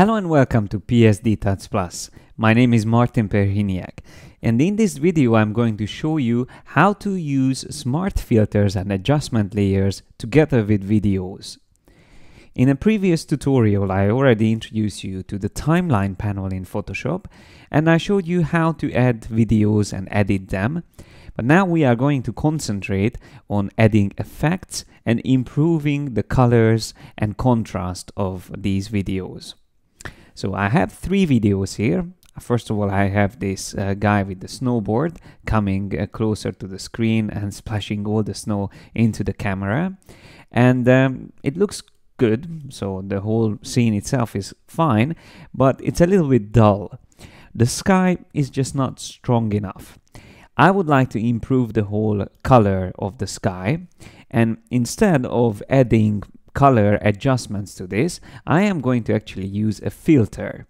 Hello and welcome to PSD Touch Plus. My name is Martin Perhiniak and in this video I'm going to show you how to use smart filters and adjustment layers together with videos. In a previous tutorial I already introduced you to the timeline panel in Photoshop and I showed you how to add videos and edit them but now we are going to concentrate on adding effects and improving the colors and contrast of these videos. So I have three videos here. First of all, I have this uh, guy with the snowboard coming uh, closer to the screen and splashing all the snow into the camera. And um, it looks good, so the whole scene itself is fine, but it's a little bit dull. The sky is just not strong enough. I would like to improve the whole color of the sky and instead of adding color adjustments to this, I am going to actually use a filter.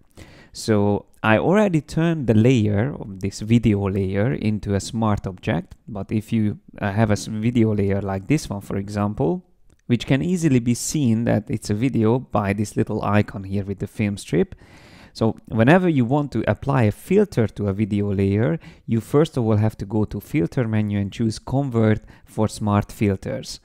So I already turned the layer, this video layer, into a smart object, but if you uh, have a video layer like this one, for example, which can easily be seen that it's a video by this little icon here with the film strip, so whenever you want to apply a filter to a video layer, you first of all have to go to filter menu and choose convert for smart filters.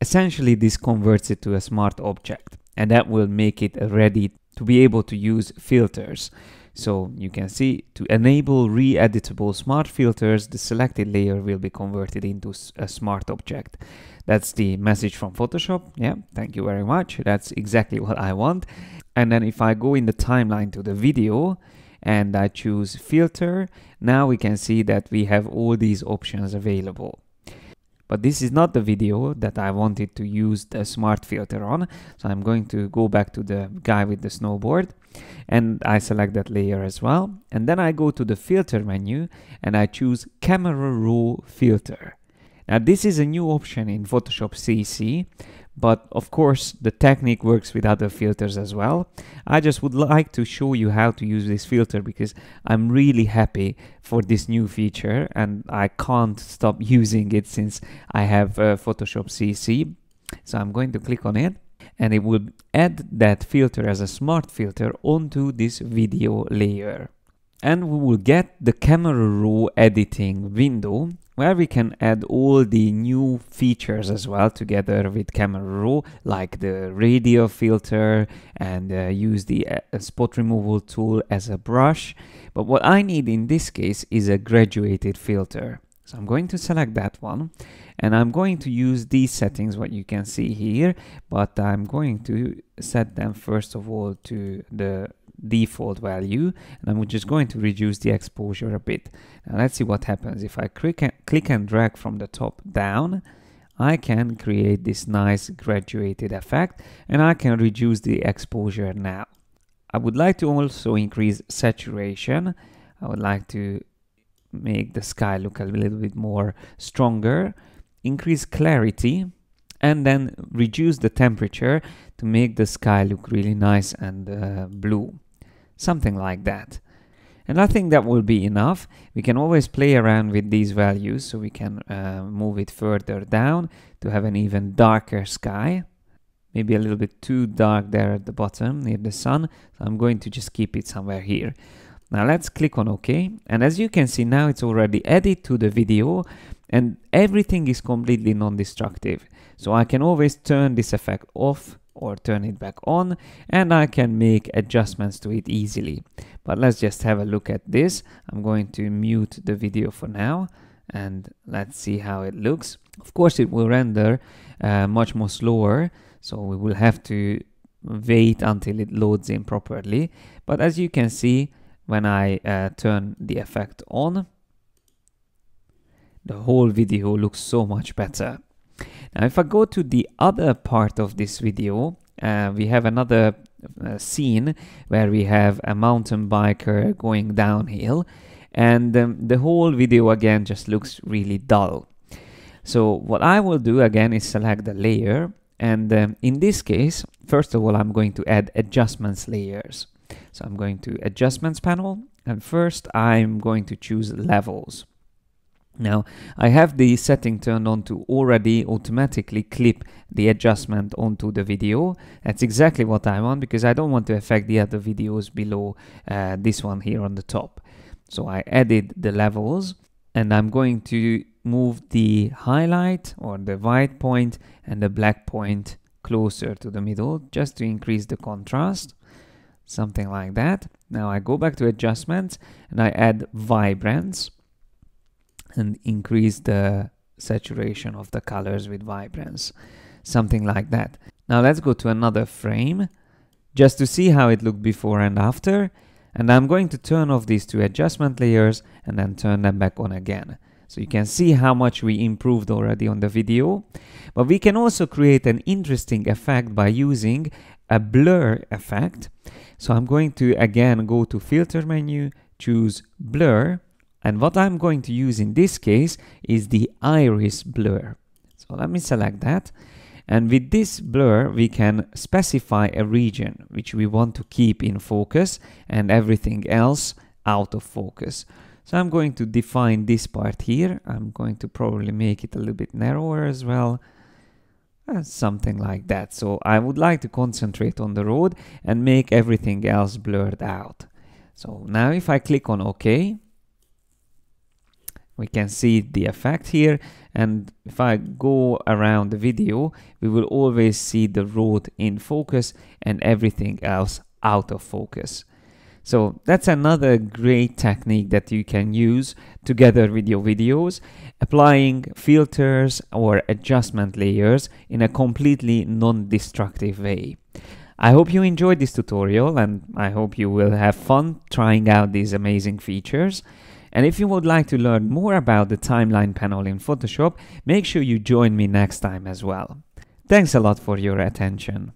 Essentially, this converts it to a smart object and that will make it ready to be able to use filters. So you can see to enable re-editable smart filters, the selected layer will be converted into a smart object. That's the message from Photoshop. Yeah, thank you very much. That's exactly what I want. And then if I go in the timeline to the video and I choose filter, now we can see that we have all these options available. But this is not the video that I wanted to use the smart filter on. So I'm going to go back to the guy with the snowboard and I select that layer as well. And then I go to the filter menu and I choose camera raw filter. Now this is a new option in Photoshop CC, but of course the technique works with other filters as well. I just would like to show you how to use this filter because I'm really happy for this new feature and I can't stop using it since I have uh, Photoshop CC. So I'm going to click on it and it will add that filter as a smart filter onto this video layer. And we will get the camera raw editing window where we can add all the new features as well together with Camera Raw, like the radio filter and uh, use the uh, uh, spot removal tool as a brush. But what I need in this case is a graduated filter. So I'm going to select that one and I'm going to use these settings what you can see here but I'm going to set them first of all to the default value and I'm just going to reduce the exposure a bit. Now let's see what happens. If I click and, click and drag from the top down, I can create this nice graduated effect and I can reduce the exposure now. I would like to also increase saturation. I would like to make the sky look a little bit more stronger, increase clarity, and then reduce the temperature to make the sky look really nice and uh, blue something like that. And I think that will be enough. We can always play around with these values, so we can uh, move it further down to have an even darker sky. Maybe a little bit too dark there at the bottom near the sun, so I'm going to just keep it somewhere here. Now let's click on OK, and as you can see now it's already added to the video, and everything is completely non-destructive. So I can always turn this effect off or turn it back on and I can make adjustments to it easily. But let's just have a look at this. I'm going to mute the video for now and let's see how it looks. Of course it will render uh, much more slower so we will have to wait until it loads in properly but as you can see when I uh, turn the effect on the whole video looks so much better. Now if I go to the other part of this video, uh, we have another uh, scene where we have a mountain biker going downhill and um, the whole video again just looks really dull. So what I will do again is select the layer and um, in this case, first of all, I'm going to add adjustments layers. So I'm going to adjustments panel and first I'm going to choose levels. Now I have the setting turned on to already automatically clip the adjustment onto the video. That's exactly what I want because I don't want to affect the other videos below uh, this one here on the top. So I added the levels and I'm going to move the highlight or the white point and the black point closer to the middle just to increase the contrast something like that now I go back to adjustments and I add vibrance and increase the saturation of the colors with vibrance, something like that. Now let's go to another frame just to see how it looked before and after. And I'm going to turn off these two adjustment layers and then turn them back on again. So you can see how much we improved already on the video. But we can also create an interesting effect by using a blur effect. So I'm going to again go to filter menu, choose blur, and what I'm going to use in this case is the iris blur. So let me select that. And with this blur, we can specify a region which we want to keep in focus and everything else out of focus. So I'm going to define this part here. I'm going to probably make it a little bit narrower as well. Uh, something like that. So I would like to concentrate on the road and make everything else blurred out. So now if I click on OK, we can see the effect here and if I go around the video we will always see the road in focus and everything else out of focus. So that's another great technique that you can use together with your videos, applying filters or adjustment layers in a completely non-destructive way. I hope you enjoyed this tutorial and I hope you will have fun trying out these amazing features. And if you would like to learn more about the timeline panel in Photoshop, make sure you join me next time as well. Thanks a lot for your attention.